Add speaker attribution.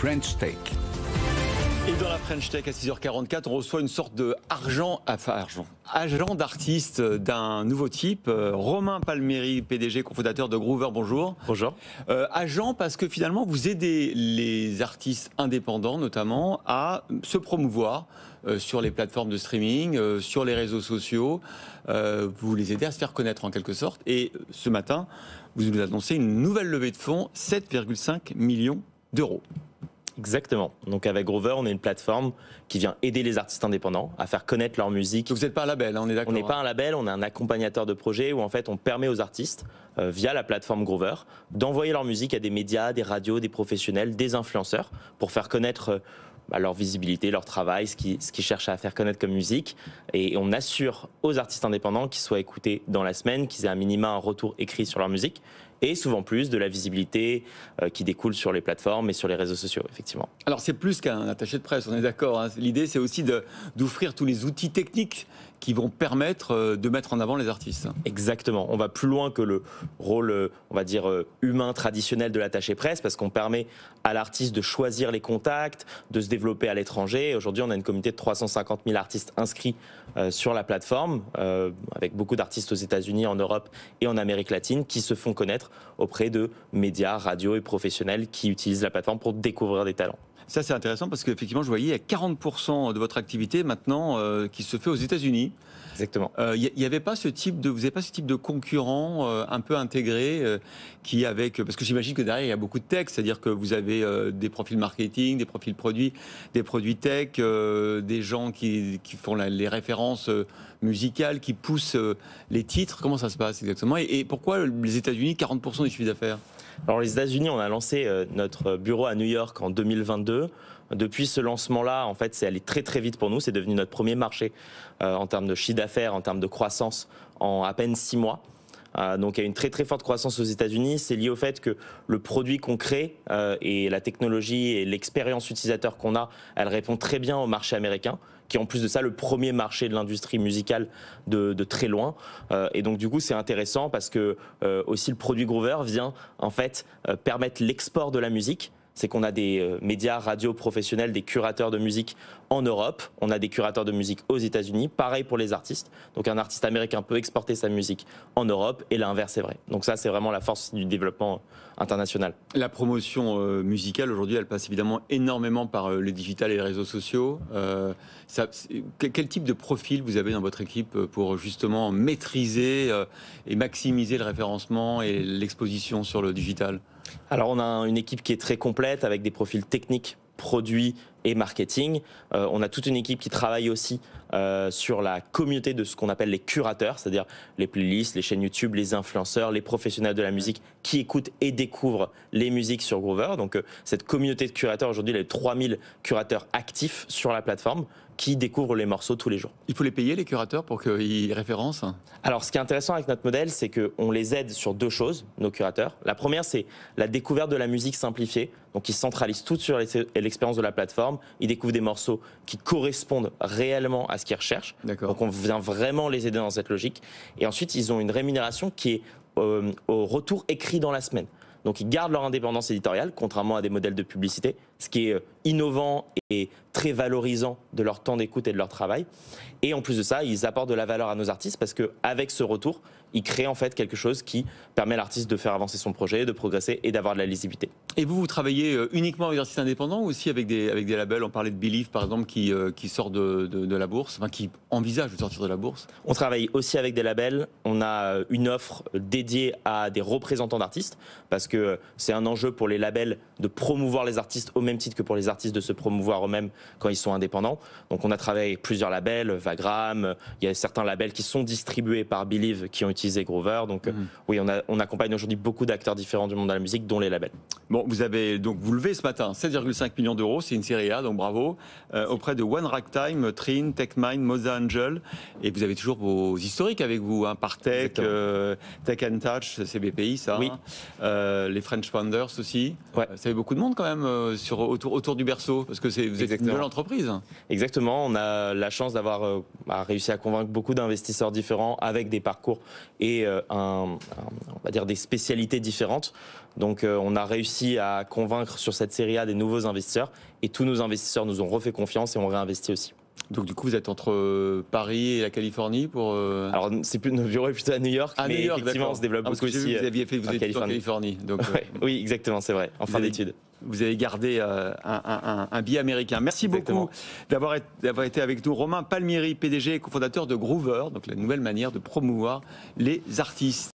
Speaker 1: French Tech. Et dans la French Tech à 6h44, on reçoit une sorte de argent, à argent, agent d'artiste d'un nouveau type. Euh, Romain Palmieri, PDG, cofondateur de Groover, bonjour. Bonjour. Euh, agent parce que finalement vous aidez les artistes indépendants notamment à se promouvoir euh, sur les plateformes de streaming, sur les réseaux sociaux. vous les aidez à se faire connaître en quelque sorte. Et ce matin, vous nous annoncez une nouvelle levée de fonds, 7,5 millions d'euros. Exactement. Donc avec Grover, on est une plateforme qui vient aider les artistes indépendants
Speaker 2: à faire connaître leur musique. vous n'êtes pas un label, hein, on est d'accord. On n'est hein. pas un label, on est un accompagnateur de projet où en fait on permet aux artistes, euh, via la plateforme Grover, d'envoyer leur musique à des médias, des radios, des professionnels, des influenceurs pour faire connaître... Euh, bah, leur visibilité, leur travail, ce qu'ils cherchent à faire connaître comme musique. Et on assure aux artistes indépendants qu'ils soient écoutés dans la semaine, qu'ils aient un minima un retour écrit sur leur musique et souvent plus de la visibilité euh, qui découle sur les plateformes et sur les réseaux sociaux, effectivement.
Speaker 1: Alors c'est plus qu'un attaché de presse, on est d'accord. Hein. L'idée, c'est aussi d'offrir tous les outils techniques qui vont permettre euh, de mettre en avant les artistes. Exactement. On va plus
Speaker 2: loin que le rôle, euh, on va dire, humain traditionnel de l'attaché presse, parce qu'on permet à l'artiste de choisir les contacts, de se développer à l'étranger. Aujourd'hui, on a une communauté de 350 000 artistes inscrits sur la plateforme, avec beaucoup d'artistes aux États-Unis, en Europe et en Amérique latine, qui se font connaître auprès de médias, radios et professionnels qui utilisent la plateforme
Speaker 1: pour découvrir des talents. Ça, c'est intéressant parce qu'effectivement, je voyais, il y a 40% de votre activité maintenant euh, qui se fait aux États-Unis. Exactement. Euh, il n'y avait pas ce type de, vous n'avez pas ce type de concurrent euh, un peu intégré qui avec, parce que j'imagine que derrière il y a beaucoup de tech, c'est-à-dire que vous avez des profils marketing, des profils produits, des produits tech, des gens qui, font les références musicales, qui poussent les titres. Comment ça se passe exactement et, pourquoi les États-Unis 40% du chiffre d'affaires alors les États-Unis, on a lancé euh, notre bureau à
Speaker 2: New York en 2022 depuis ce lancement-là, en fait, c'est allé très très vite pour nous. C'est devenu notre premier marché euh, en termes de chiffre d'affaires, en termes de croissance en à peine six mois. Euh, donc il y a une très très forte croissance aux États-Unis. C'est lié au fait que le produit qu'on crée euh, et la technologie et l'expérience utilisateur qu'on a, elle répond très bien au marché américain qui est en plus de ça le premier marché de l'industrie musicale de, très loin. Euh, et donc du coup c'est intéressant parce que aussi le produit Groover vient en fait permettre l'export de la musique c'est qu'on a des euh, médias, radio professionnels, des curateurs de musique en Europe, on a des curateurs de musique aux États-Unis, pareil pour les artistes. Donc un artiste américain peut exporter sa musique en Europe et l'inverse est vrai. Donc ça, c'est vraiment la force du développement euh, international.
Speaker 1: La promotion euh, musicale aujourd'hui, elle passe évidemment énormément par le digital et les réseaux sociaux. quel type de profil vous avez dans votre équipe pour justement maîtriser et maximiser le référencement et l'exposition sur le digital alors on a une équipe qui est très complète avec
Speaker 2: des profils techniques produits, et marketing. Euh, on a toute une équipe qui travaille aussi euh, sur la communauté de ce qu'on appelle les curateurs, c'est-à-dire les playlists, les chaînes YouTube, les influenceurs, les professionnels de la musique qui écoutent et découvrent les musiques sur Groover. Donc euh, cette communauté de curateurs, aujourd'hui, il y a 3000 curateurs actifs sur la plateforme qui découvrent les morceaux tous les jours. Il faut les payer, les curateurs, pour qu'ils référencent Alors, ce qui est intéressant avec notre modèle, c'est qu'on les aide sur deux choses, nos curateurs. La première, c'est la découverte de la musique simplifiée. Donc, ils centralisent tout sur l'expérience de la plateforme ils découvrent des morceaux qui correspondent réellement à ce qu'ils recherchent. Donc on vient vraiment les aider dans cette logique. Et ensuite, ils ont une rémunération qui est euh, au retour écrit dans la semaine. Donc ils gardent leur indépendance éditoriale, contrairement à des modèles de publicité, ce qui est euh, innovant et très valorisant de leur temps d'écoute et de leur travail. Et en plus de ça, ils apportent de la valeur à nos artistes parce qu'avec ce retour, ils créent en fait quelque chose qui permet à l'artiste de faire avancer son projet, de progresser et d'avoir de la lisibilité.
Speaker 1: Et vous, vous travaillez euh, uniquement avec des artistes indépendants ou aussi avec des, avec des labels On parlait de Believe par exemple qui, euh, qui sort de, de, de, la bourse, enfin qui envisage de sortir de la bourse. On travaille aussi avec des labels. On a euh, une offre
Speaker 2: dédiée à des représentants d'artistes parce que c'est un enjeu pour les labels de promouvoir les artistes au même titre que pour les artistes de se promouvoir eux-mêmes quand ils sont indépendants. Donc on a travaillé avec plusieurs labels, Vagram, il y a certains labels qui sont distribués par Believe qui ont utilisé Grover. Donc mhm. euh,
Speaker 1: oui, on, a, on accompagne aujourd'hui beaucoup d'acteurs différents du monde de la musique, dont les labels. Bon, vous avez donc vous levez ce matin 7,5 millions d'euros, c'est une série A, donc bravo, euh, auprès de One Ragtime, Trin, TechMind, Moza Angel. Et vous avez toujours vos historiques avec vous, hein, Partech, euh, Tech and Touch, CBPI, ça. Oui. Hein. les French Founders aussi. Ouais. Ça beaucoup de monde quand même sur, autour, autour du berceau Parce que c'est, vous Exactement. une nouvelle entreprise. Exactement. On a la chance d'avoir
Speaker 2: euh, réussi à convaincre beaucoup d'investisseurs différents avec des parcours et euh, on va dire des spécialités différentes. Donc euh, on a réussi à convaincre sur cette série A des nouveaux investisseurs et tous nos investisseurs nous ont refait confiance et ont réinvesti aussi. Donc du coup, vous êtes entre
Speaker 1: euh, Paris et la Californie pour. Euh, Alors c'est plus nos bureaux est plutôt à New York, à mais New York, effectivement, on développe ah, aussi. Vous aviez fait vous euh, en Californie. donc. oui, exactement, c'est vrai. En fin d'étude. vous avez gardé un, un, billet américain. Merci beaucoup d'avoir été avec nous. Romain Palmieri, PDG et cofondateur de Groover, donc la nouvelle manière de promouvoir les artistes.